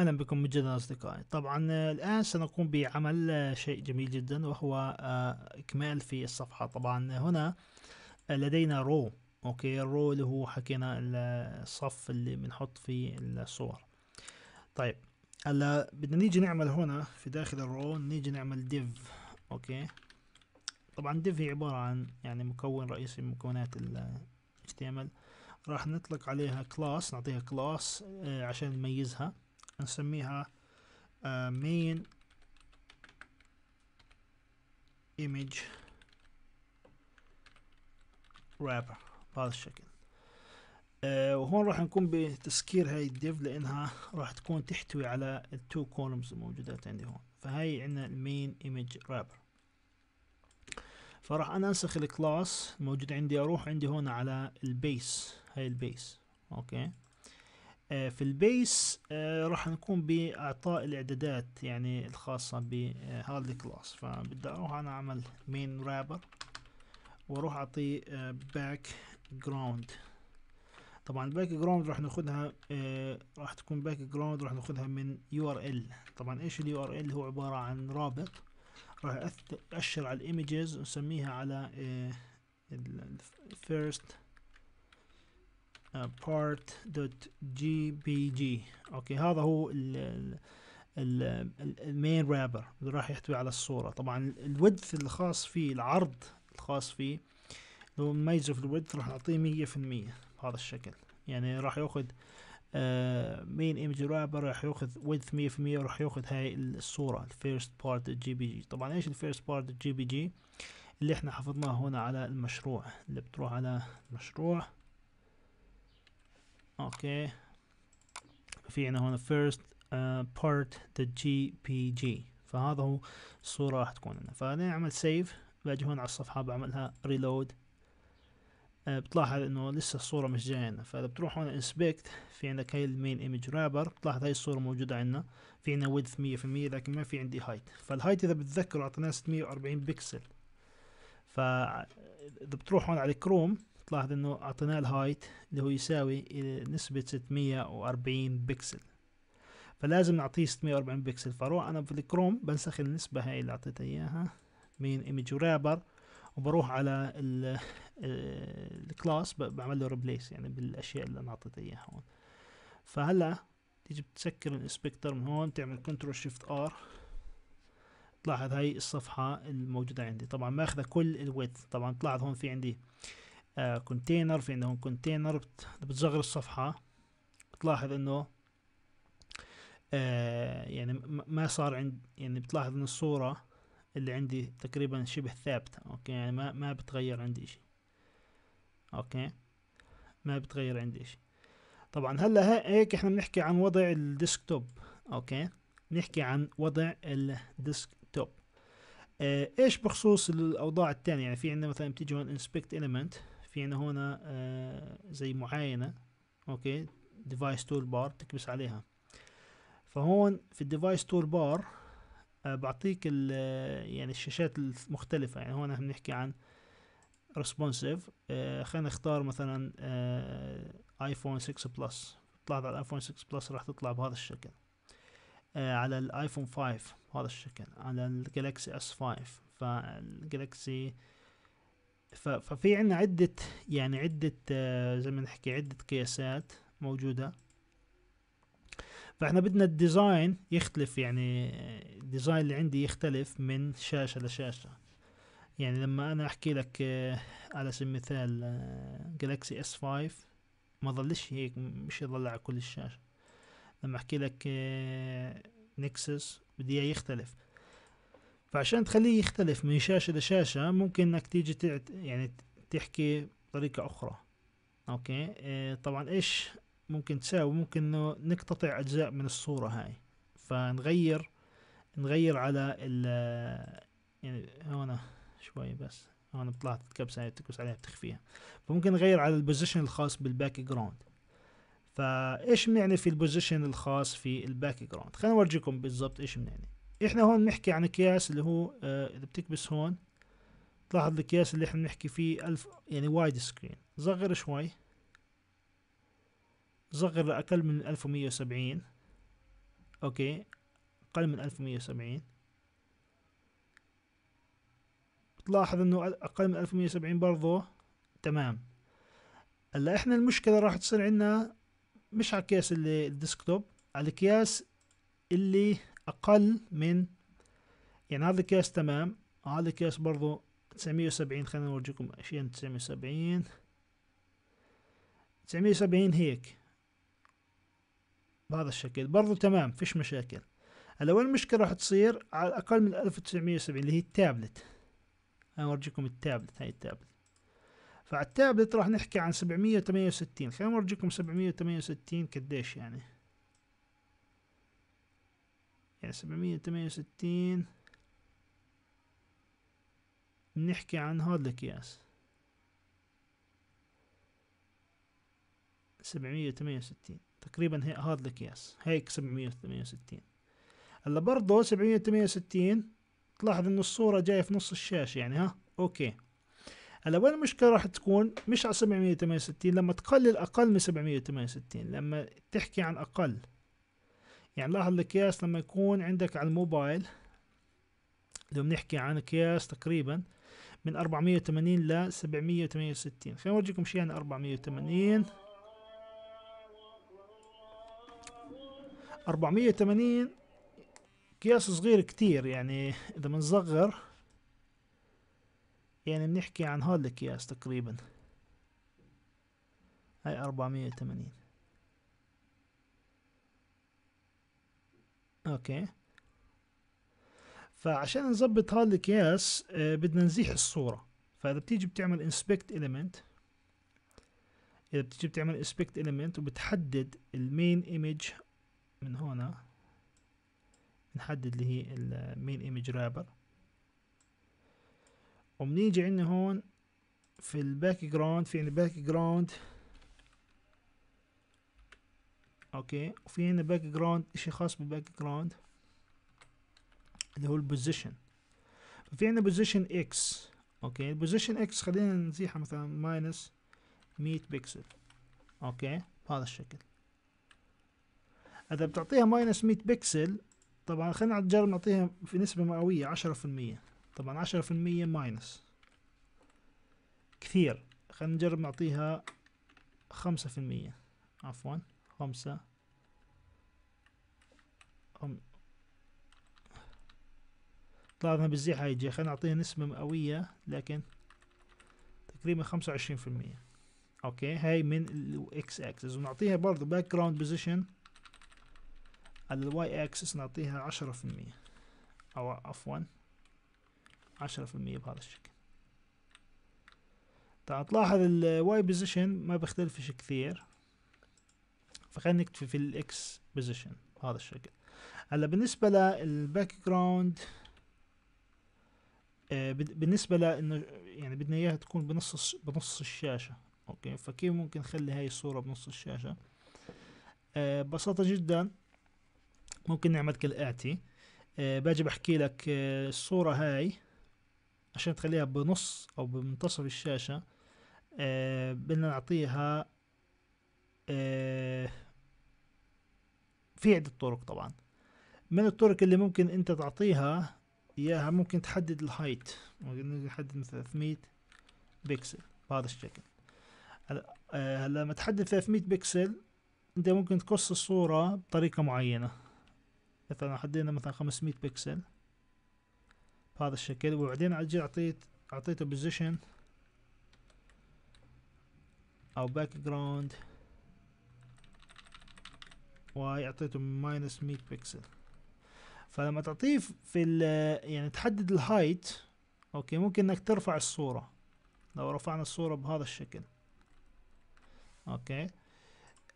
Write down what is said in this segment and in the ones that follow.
أهلا بكم مجددا أصدقائي طبعا آه، الآن سنقوم بعمل آه، شيء جميل جدا وهو آه، إكمال في الصفحة طبعا هنا لدينا رو أوكي الرو اللي هو حكينا الصف اللي بنحط فيه الصور طيب هلا بدنا نيجي نعمل هنا في داخل الرو نيجي نعمل ديف أوكي طبعا ديف هي عبارة عن يعني مكون رئيسي من مكونات ال HTML راح نطلق عليها كلاس نعطيها كلاس عشان نميزها نسميها آه، main image wrapper بهذا الشكل أه وهون راح نقوم بتسكير هاي الديف لانها راح تكون تحتوي على التو كولمز الموجودات عندي هون فهي عندنا المين ايمج رابر فراح انا انسخ الكلاس الموجود عندي اروح عندي هون على البيس هاي البيس اوكي آه، في البيس آه، راح نقوم باعطاء الاعدادات يعني الخاصه بهذا الكلاس آه، فبدي اروح انا اعمل مين رابر واروح اعطيه باك جراوند طبعا الباك جراوند راح ناخدها راح تكون باك جراوند راح ناخدها من يو ار ال طبعا ايش اليو ار ال هو عباره عن رابط راح اشر على الايمجز ونسميها على الفيرست آه، part.jpg اوكي هذا هو المين رابر اللي راح يحتوي على الصورة طبعا الودث الخاص فيه العرض الخاص فيه لو نميزه في الودث راح نعطيه مية في المية بهذا الشكل يعني راح ياخذ مين ايمج رابر راح ياخذ ويدث مية في المية وراح ياخذ هاي الصورة الفيرست بارت جي بي جي طبعا ايش الفيرست بارت جي بي جي اللي احنا حفظناه هنا على المشروع اللي بتروح على المشروع اوكي في عندنا هون first uh, part the GPG فهذا هو الصورة راح تكون لنا فنعمل سيف باجي هون على الصفحة بعملها ريلود uh, بتلاحظ انه لسه الصورة مش جاية عنا فاذا بتروح هون انسبكت في عندك هاي المين ايمج رابر بتلاحظ هاي الصورة موجودة عنا في عنا ويدث مية في المية لكن ما في عندي هايت فالهايت اذا بتذكروا اعطيناها ستمية واربعين بكسل فاذا بتروح هون على كروم تلاحظ انه اعطيناه الهايت اللي هو يساوي نسبة 640 بكسل فلازم نعطيه 640 بكسل فاروح انا في الكروم بنسخ النسبة هاي اللي اعطيتها اياها من ايمج رابر وبروح على آه، الكلاس بعمل له ريبليس يعني بالاشياء اللي انا اعطيتها اياها هون فهلا تيجي بتسكر الانسبكتر من هون تعمل كنترول شيفت ار تلاحظ هاي الصفحة الموجودة عندي طبعا ماخذة كل الويدث طبعا تلاحظ هون في عندي كونتينر آه، في عندهم كونتينر بتصغر الصفحة بتلاحظ انه آه يعني ما صار عند يعني بتلاحظ ان الصورة اللي عندي تقريبا شبه ثابتة اوكي يعني ما ما بتغير عندي اشي اوكي ما بتغير عندي اشي طبعا هلا هيك احنا بنحكي عن وضع الديسكتوب اوكي بنحكي عن وضع الديسكتوب آه ايش بخصوص الاوضاع الثانيه يعني في عندنا مثلا بتيجي هون انسبكت element في عندنا هنا آه، زي معاينة اوكي ديفايس تول بار تكبس عليها فهون في الديفايس تول بار بعطيك ال آه، يعني الشاشات المختلفة يعني هون بنحكي عن ريسبونسيف آه، خلينا نختار مثلا ايفون 6 بلس طلعت على الايفون 6 بلس راح تطلع بهذا الشكل على الايفون 5 بهذا الشكل على الجالكسي اس 5 فالجالكسي ففي عنا عدة يعني عدة آه، زي ما نحكي عدة قياسات موجودة فاحنا بدنا الديزاين يختلف يعني الديزاين اللي عندي يختلف من شاشة لشاشة يعني لما انا احكي لك آه، على سبيل المثال جالاكسي اس 5 ما ظلش هيك مش يظل على كل الشاشة لما احكي لك نكسس آه، بدي اياه يختلف فعشان تخليه يختلف من شاشة لشاشة ممكن انك تيجي تعت... يعني تحكي بطريقة اخرى اوكي إيه طبعا ايش ممكن تساوي ممكن انه نقتطع اجزاء من الصورة هاي فنغير نغير على ال يعني هون شوي بس هون طلعت الكبسة هاي بتكبس عليها بتخفيها فممكن نغير على البوزيشن الخاص بالباك جراوند فايش بنعني في البوزيشن الخاص في الباك جراوند خليني اورجيكم بالضبط ايش بنعني احنا هون بنحكي عن اكياس اللي هو آه، اذا بتكبس هون تلاحظ الاكياس اللي احنا بنحكي فيه الف يعني وايد سكرين صغر شوي صغر لأقل من ألف ومية وسبعين اوكي أقل من ألف ومية وسبعين بتلاحظ انه أقل من ألف ومية وسبعين برضو تمام هلا احنا المشكلة راح تصير عنا مش على الكياس اللي الديسكتوب على الكياس اللي أقل من يعني هذا الكاس تمام هذا الكاس برضو تسعمية وسبعين خلينا نورجيكم أشياء تسعمية وسبعين تسعمية وسبعين هيك بهذا الشكل برضو تمام فيش مشاكل هلا وين المشكلة راح تصير على الأقل من ألف وتسعمية وسبعين اللي هي التابلت أنا أورجيكم التابلت هاي التابلت فعلى التابلت راح نحكي عن سبعمية وتمانية وستين خلينا نورجيكم سبعمية وتمانية وستين قديش يعني يعني سبعمية وتمانية وستين بنحكي عن هاد الأكياس سبعمية وتمانية وستين تقريبا هي هاد الأكياس هيك سبعمية وتمانية وستين هلا برضه سبعمية وتمانية وستين تلاحظ إنه الصورة جاية في نص الشاشة يعني ها أوكي هلا وين المشكلة راح تكون مش على سبعمية وستين لما تقلل أقل من سبعمية وستين لما تحكي عن أقل يعني لاحظ الاكياس لما يكون عندك على الموبايل لو بنحكي عن اكياس تقريبا من 480 ل 768 خلينا اورجيكم شيء يعني 480 480 قياس صغير كتير يعني اذا بنصغر يعني بنحكي عن هذا الاكياس تقريبا هاي 480 اوكي فعشان نظبط هذا آه، بدنا نزيح الصورة فاذا بتيجي بتعمل انسبكت ايليمنت اذا بتيجي بتعمل انسبكت ايليمنت وبتحدد المين ايمج من هنا بنحدد اللي هي المين ايمج رابر وبنيجي عندنا هون في الباك جراوند في عندنا باك جراوند اوكي وفي هنا باك جراوند اشي خاص بالباك جراوند اللي هو البوزيشن ففي عندنا بوزيشن اكس اوكي البوزيشن اكس خلينا نزيحها مثلا ماينس 100 بكسل اوكي بهذا الشكل اذا بتعطيها ماينس 100 بكسل طبعا خلينا نجرب نعطيها في نسبة مئوية عشرة في المية طبعا عشرة في المية ماينس كثير خلينا نجرب نعطيها خمسة في المية عفوا خمسة أم طلع لنا هاي هيجي خلينا نعطيها نسبة مئوية لكن تقريبا خمسة وعشرين في المية اوكي هاي من الاكس axis ونعطيها برضو باك جراوند بوزيشن على الواي axis نعطيها عشرة في المية او عفوا عشرة في المية بهذا الشكل طبعا تلاحظ الواي بوزيشن ما بيختلفش كثير فخلينا نكتفي في الاكس بوزيشن بهذا الشكل هلا بالنسبه للباك آه، جراوند بالنسبه لانه يعني بدنا اياها تكون بنص بنص الشاشه اوكي فكيف ممكن نخلي هاي الصوره بنص الشاشه آه ببساطه جدا ممكن نعمل كالاتي آه، باجي بحكي لك آه، الصوره هاي عشان تخليها بنص او بمنتصف الشاشه بدنا نعطيها في عدة طرق طبعا من الطرق اللي ممكن انت تعطيها اياها ممكن تحدد الهايت ممكن تحدد مثلا 300 بكسل بهذا الشكل هلا آه، لما تحدد 300 بكسل انت ممكن تقص الصورة بطريقة معينة مثلا حددنا مثلا 500 بكسل بهذا الشكل وبعدين اجي اعطيت اعطيته بوزيشن او باك جراوند ويعطيته ماينس 100 بكسل فلما تعطيه في ال يعني تحدد الهايت اوكي ممكن انك ترفع الصورة لو رفعنا الصورة بهذا الشكل اوكي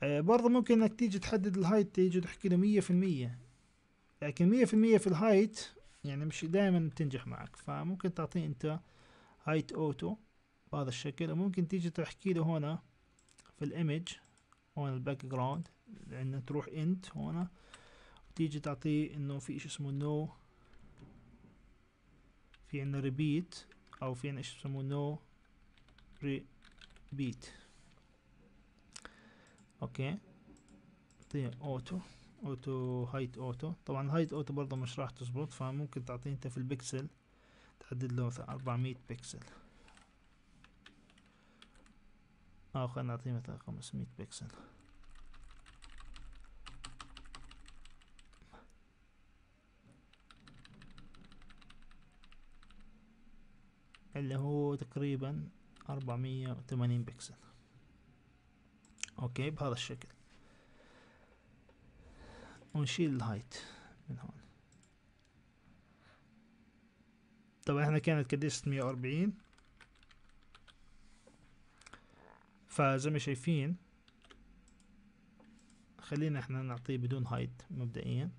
آه برضه ممكن انك تيجي تحدد الهايت تيجي تحكي له مية في المية لكن مية في المية في الهايت يعني مش دائما تنجح معك فممكن تعطيه انت هايت اوتو بهذا الشكل وممكن تيجي تحكي له هنا في الايمج هون الباك جراوند لان تروح انت هون وتيجي تعطيه انه في اشي اسمه نو في عنا ريبيت او في عنا اشي اسمه نو ريبيت اوكي تعطيه اوتو اوتو هايت اوتو طبعا هايت اوتو برضه مش راح تزبط فممكن تعطيه انت في البكسل تحدد له 400 بكسل اه خلينا نعطيه مثلا 500 بكسل اللي هو تقريبا 480 بكسل اوكي بهذا الشكل ونشيل الهايت من هون طبعا احنا كانت قديش واربعين فزي ما شايفين خلينا احنا نعطيه بدون هايت مبدئيا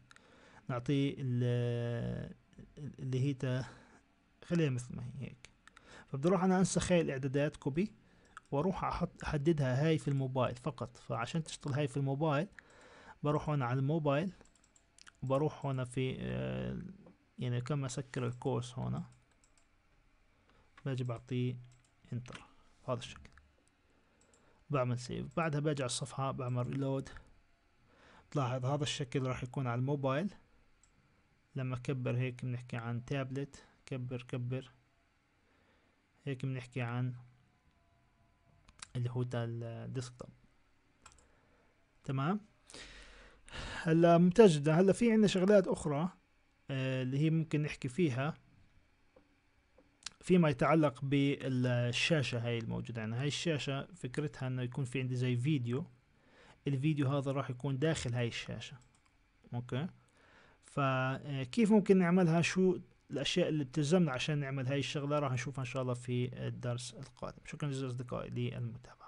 نعطيه اللي هي خليها مثل ما هي هيك فبدي انا انسخ هاي الاعدادات كوبي واروح احط احددها هاي في الموبايل فقط فعشان تشتغل هاي في الموبايل بروح هنا على الموبايل وبروح هنا في آه، يعني كم اسكر الكورس هنا باجي بعطيه انتر بهذا الشكل بعمل سيف بعدها برجع الصفحة بعمل ريلود تلاحظ هذا الشكل راح يكون على الموبايل لما كبر هيك بنحكي عن تابلت كبر كبر هيك بنحكي عن اللي هو تاع الديسكتوب تمام هلا ممتاز جدا هلا في عندنا شغلات اخرى آه، اللي هي ممكن نحكي فيها فيما يتعلق بالشاشة هاي الموجودة عندنا يعني هاي الشاشة فكرتها انه يكون في عندي زي فيديو الفيديو هذا راح يكون داخل هاي الشاشة اوكي فكيف آه، ممكن نعملها شو الاشياء اللي بتلزمنا عشان نعمل هاي الشغلة راح نشوفها ان شاء الله في الدرس القادم شكرا جزيلا اصدقائي للمتابعة